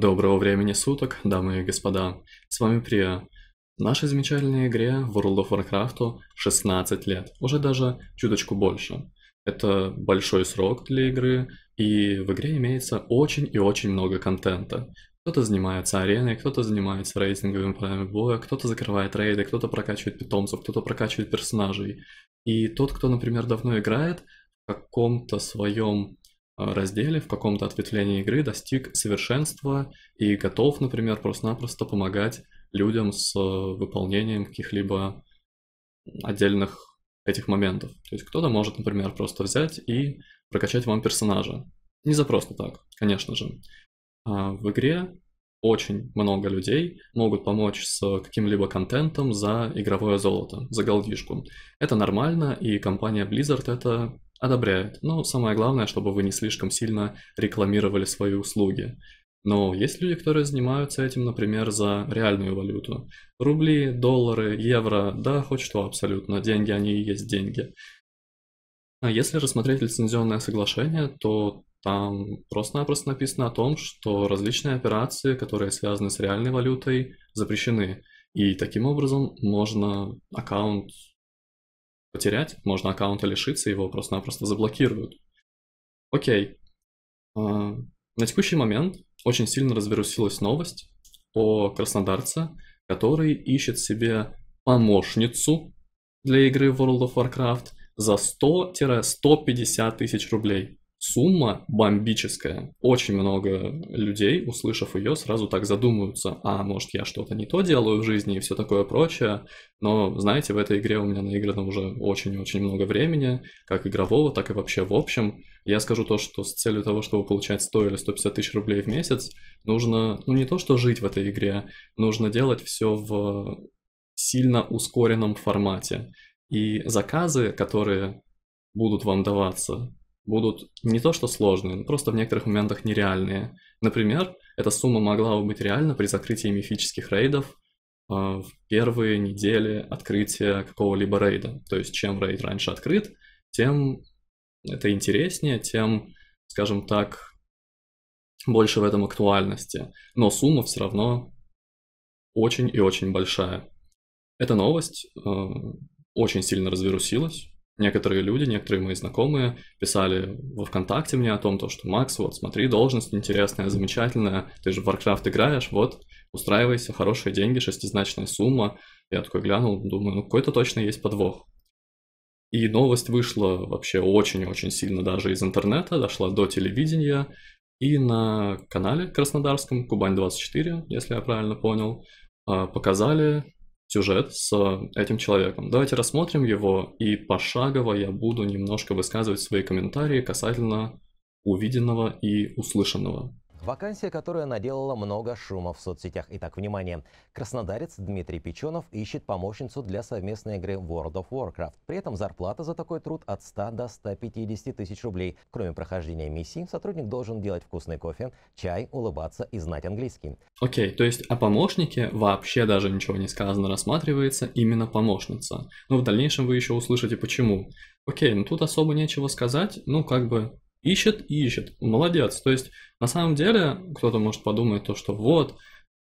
Доброго времени суток, дамы и господа. С вами Прия. Нашей замечательной игре World of Warcraft 16 лет, уже даже чуточку больше. Это большой срок для игры, и в игре имеется очень и очень много контента. Кто-то занимается ареной, кто-то занимается рейтинговыми правилами боя, кто-то закрывает рейды, кто-то прокачивает питомцев, кто-то прокачивает персонажей. И тот, кто, например, давно играет, в каком-то своем а, разделе, в каком-то ответвлении игры достиг совершенства и готов, например, просто-напросто помогать людям с э, выполнением каких-либо отдельных этих моментов. То есть кто-то может, например, просто взять и прокачать вам персонажа. Не за просто так, конечно же. А в игре очень много людей могут помочь с каким-либо контентом за игровое золото, за голдишку. Это нормально, и компания Blizzard это одобряют, Но самое главное, чтобы вы не слишком сильно рекламировали свои услуги. Но есть люди, которые занимаются этим, например, за реальную валюту. Рубли, доллары, евро, да, хоть что абсолютно. Деньги, они и есть деньги. А если рассмотреть лицензионное соглашение, то там просто-напросто написано о том, что различные операции, которые связаны с реальной валютой, запрещены. И таким образом можно аккаунт потерять, можно аккаунта лишиться, его просто-напросто заблокируют. Окей. А, на текущий момент очень сильно развернулась новость о краснодарце, который ищет себе помощницу для игры World of Warcraft за 100-150 тысяч рублей сумма бомбическая. Очень много людей, услышав ее, сразу так задумаются, а может я что-то не то делаю в жизни и все такое прочее. Но, знаете, в этой игре у меня наиграно уже очень-очень много времени, как игрового, так и вообще в общем. Я скажу то, что с целью того, чтобы получать 100 или 150 тысяч рублей в месяц, нужно, ну не то, что жить в этой игре, нужно делать все в сильно ускоренном формате. И заказы, которые будут вам даваться, будут не то что сложные, но просто в некоторых моментах нереальные. Например, эта сумма могла бы быть реальна при закрытии мифических рейдов э, в первые недели открытия какого-либо рейда. То есть чем рейд раньше открыт, тем это интереснее, тем, скажем так, больше в этом актуальности. Но сумма все равно очень и очень большая. Эта новость э, очень сильно развирусилась некоторые люди, некоторые мои знакомые писали во ВКонтакте мне о том, то, что «Макс, вот смотри, должность интересная, замечательная, ты же в Warcraft играешь, вот, устраивайся, хорошие деньги, шестизначная сумма». Я такой глянул, думаю, ну какой-то точно есть подвох. И новость вышла вообще очень-очень сильно даже из интернета, дошла до телевидения, и на канале краснодарском, Кубань24, если я правильно понял, а, показали сюжет с э, этим человеком. Давайте рассмотрим его, и пошагово я буду немножко высказывать свои комментарии касательно увиденного и услышанного. Вакансия, которая наделала много шума в соцсетях. Итак, внимание. Краснодарец Дмитрий Печенов ищет помощницу для совместной игры World of Warcraft. При этом зарплата за такой труд от 100 до 150 тысяч рублей. Кроме прохождения миссии, сотрудник должен делать вкусный кофе, чай, улыбаться и знать английский. Окей, okay, то есть о помощнике вообще даже ничего не сказано, рассматривается именно помощница. Но в дальнейшем вы еще услышите почему. Окей, okay, ну тут особо нечего сказать, ну как бы ищет и ищет. Молодец. То есть, на самом деле, кто-то может подумать то, что вот, э,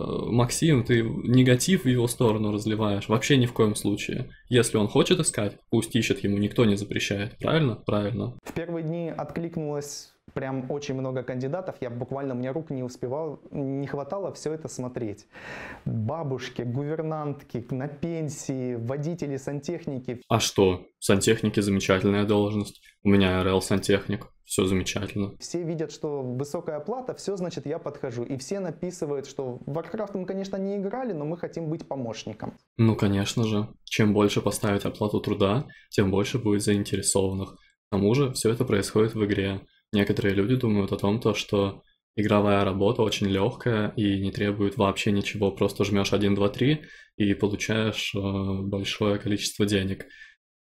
Максим, ты негатив в его сторону разливаешь. Вообще ни в коем случае. Если он хочет искать, пусть ищет, ему никто не запрещает. Правильно? Правильно. В первые дни откликнулась прям очень много кандидатов, я буквально, у меня рук не успевал, не хватало все это смотреть. Бабушки, гувернантки, на пенсии, водители сантехники. А что? Сантехники замечательная должность. У меня РЛ сантехник все замечательно. Все видят, что высокая оплата, все, значит, я подхожу. И все написывают, что в Warcraft мы, конечно, не играли, но мы хотим быть помощником. Ну, конечно же. Чем больше поставить оплату труда, тем больше будет заинтересованных. К тому же, все это происходит в игре некоторые люди думают о том, то, что игровая работа очень легкая и не требует вообще ничего. Просто жмешь 1, 2, 3 и получаешь э, большое количество денег.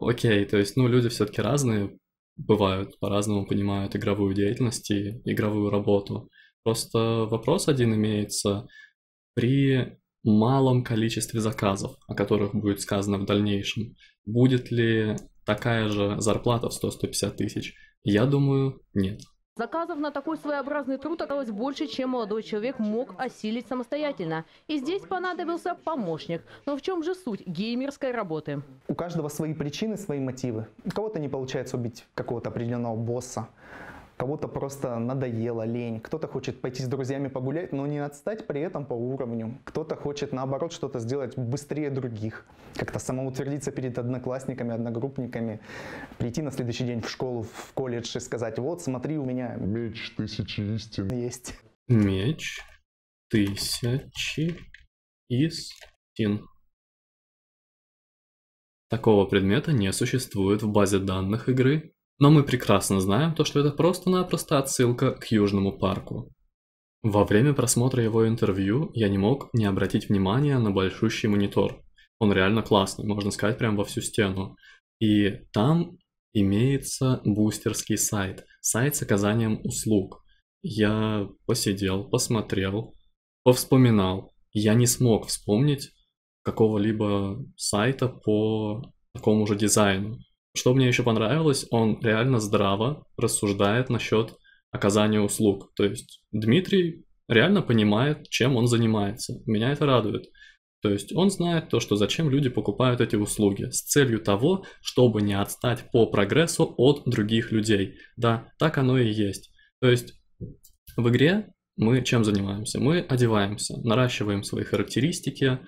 Окей, то есть, ну, люди все-таки разные бывают, по-разному понимают игровую деятельность и игровую работу. Просто вопрос один имеется. При малом количестве заказов, о которых будет сказано в дальнейшем, будет ли такая же зарплата в 100-150 тысяч я думаю, нет. Заказов на такой своеобразный труд оказалось больше, чем молодой человек мог осилить самостоятельно. И здесь понадобился помощник. Но в чем же суть геймерской работы? У каждого свои причины, свои мотивы. У кого-то не получается убить какого-то определенного босса кого-то просто надоело, лень, кто-то хочет пойти с друзьями погулять, но не отстать при этом по уровню, кто-то хочет наоборот что-то сделать быстрее других, как-то самоутвердиться перед одноклассниками, одногруппниками, прийти на следующий день в школу, в колледж и сказать, вот смотри, у меня меч тысячи истин есть. Меч тысячи истин. Такого предмета не существует в базе данных игры но мы прекрасно знаем то, что это просто-напросто отсылка к Южному парку. Во время просмотра его интервью я не мог не обратить внимания на большущий монитор. Он реально классный, можно сказать, прям во всю стену. И там имеется бустерский сайт, сайт с оказанием услуг. Я посидел, посмотрел, повспоминал. Я не смог вспомнить какого-либо сайта по такому же дизайну. Что мне еще понравилось, он реально здраво рассуждает насчет оказания услуг. То есть Дмитрий реально понимает, чем он занимается. Меня это радует. То есть он знает то, что зачем люди покупают эти услуги, с целью того, чтобы не отстать по прогрессу от других людей. Да, так оно и есть. То есть в игре мы чем занимаемся? Мы одеваемся, наращиваем свои характеристики,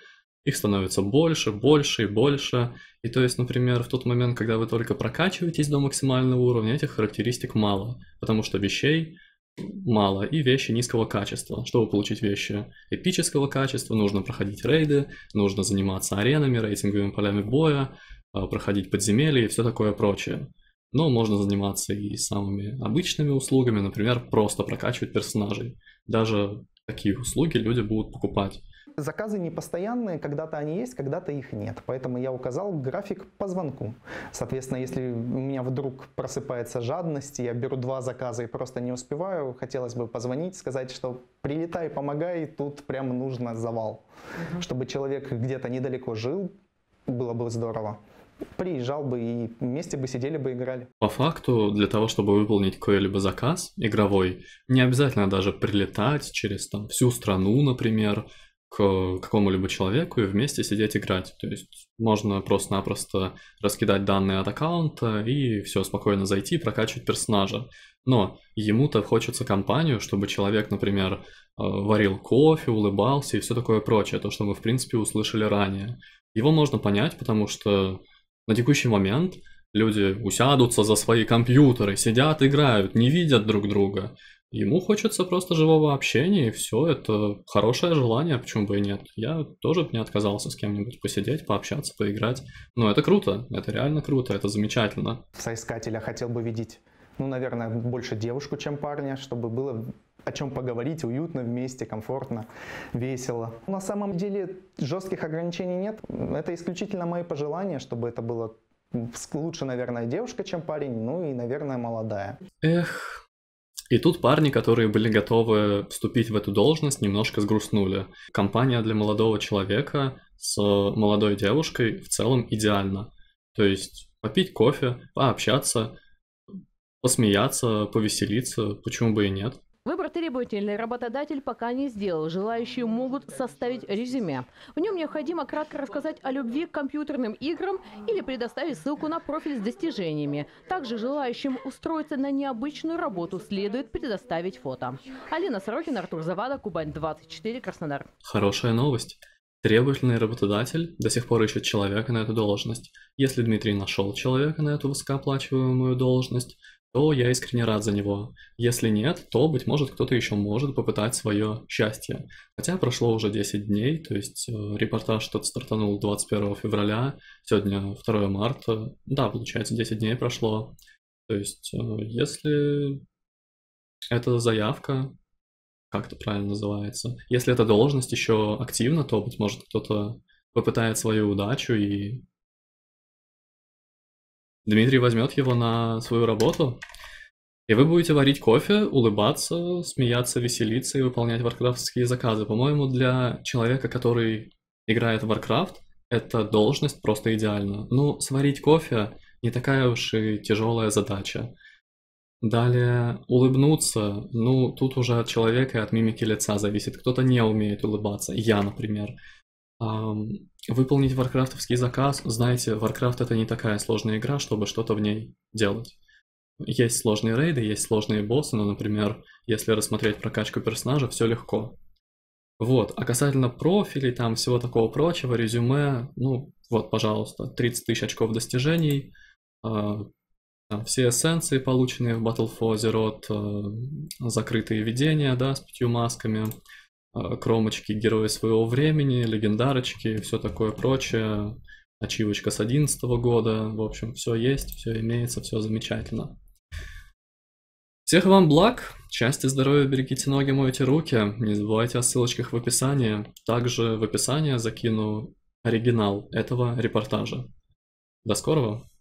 их становится больше, больше и больше. И то есть, например, в тот момент, когда вы только прокачиваетесь до максимального уровня, этих характеристик мало, потому что вещей мало и вещи низкого качества. Чтобы получить вещи эпического качества, нужно проходить рейды, нужно заниматься аренами, рейтинговыми полями боя, а, проходить подземелья и все такое прочее. Но можно заниматься и самыми обычными услугами, например, просто прокачивать персонажей. Даже такие услуги люди будут покупать заказы не постоянные, когда-то они есть, когда-то их нет. Поэтому я указал график по звонку. Соответственно, если у меня вдруг просыпается жадность, я беру два заказа и просто не успеваю, хотелось бы позвонить, сказать, что прилетай, помогай, тут прям нужно завал. Угу. Чтобы человек где-то недалеко жил, было бы здорово приезжал бы и вместе бы сидели бы играли. По факту, для того, чтобы выполнить какой-либо заказ игровой, не обязательно даже прилетать через там, всю страну, например, к какому-либо человеку и вместе сидеть играть. То есть можно просто-напросто раскидать данные от аккаунта и все, спокойно зайти, и прокачивать персонажа. Но ему-то хочется компанию, чтобы человек, например, э, варил кофе, улыбался и все такое прочее, то, что мы, в принципе, услышали ранее. Его можно понять, потому что на текущий момент люди усядутся за свои компьютеры, сидят, играют, не видят друг друга. Ему хочется просто живого общения, и все, это хорошее желание, почему бы и нет. Я тоже бы не отказался с кем-нибудь посидеть, пообщаться, поиграть. Но это круто, это реально круто, это замечательно. Соискателя хотел бы видеть, ну, наверное, больше девушку, чем парня, чтобы было о чем поговорить уютно вместе, комфортно, весело. На самом деле жестких ограничений нет. Это исключительно мои пожелания, чтобы это было лучше, наверное, девушка, чем парень, ну и, наверное, молодая. Эх, и тут парни, которые были готовы вступить в эту должность, немножко сгрустнули. Компания для молодого человека с молодой девушкой в целом идеальна. То есть попить кофе, пообщаться, посмеяться, повеселиться, почему бы и нет. Выбор требовательный работодатель пока не сделал. Желающие могут составить резюме. В нем необходимо кратко рассказать о любви к компьютерным играм или предоставить ссылку на профиль с достижениями. Также желающим устроиться на необычную работу следует предоставить фото. Алина Сорокина, Артур Завада, Кубань 24, Краснодар. Хорошая новость. Требовательный работодатель до сих пор ищет человека на эту должность. Если Дмитрий нашел человека на эту высокооплачиваемую должность, то я искренне рад за него. Если нет, то, быть может, кто-то еще может попытать свое счастье. Хотя прошло уже 10 дней, то есть э, репортаж тот стартанул 21 февраля, сегодня 2 марта, да, получается, 10 дней прошло. То есть, э, если эта заявка, как это правильно называется, если эта должность еще активна, то, быть может, кто-то попытает свою удачу и Дмитрий возьмет его на свою работу, и вы будете варить кофе, улыбаться, смеяться, веселиться и выполнять варкрафтские заказы. По-моему, для человека, который играет в Warcraft, эта должность просто идеальна. Ну, сварить кофе не такая уж и тяжелая задача. Далее, улыбнуться. Ну, тут уже от человека и от мимики лица зависит. Кто-то не умеет улыбаться. Я, например выполнить варкрафтовский заказ. Знаете, Warcraft это не такая сложная игра, чтобы что-то в ней делать. Есть сложные рейды, есть сложные боссы, но, например, если рассмотреть прокачку персонажа, все легко. Вот, а касательно профилей, там всего такого прочего, резюме, ну, вот, пожалуйста, 30 тысяч очков достижений, э, там, все эссенции, полученные в Battle for Azeroth, э, а, закрытые видения, да, с пятью масками, Э, кромочки герои своего времени, легендарочки, все такое прочее, ачивочка с 11 года, в общем, все есть, все имеется, все замечательно. Всех вам благ, счастья, здоровья, берегите ноги, мойте руки, не забывайте о ссылочках в описании, также в описании закину оригинал этого репортажа. До скорого!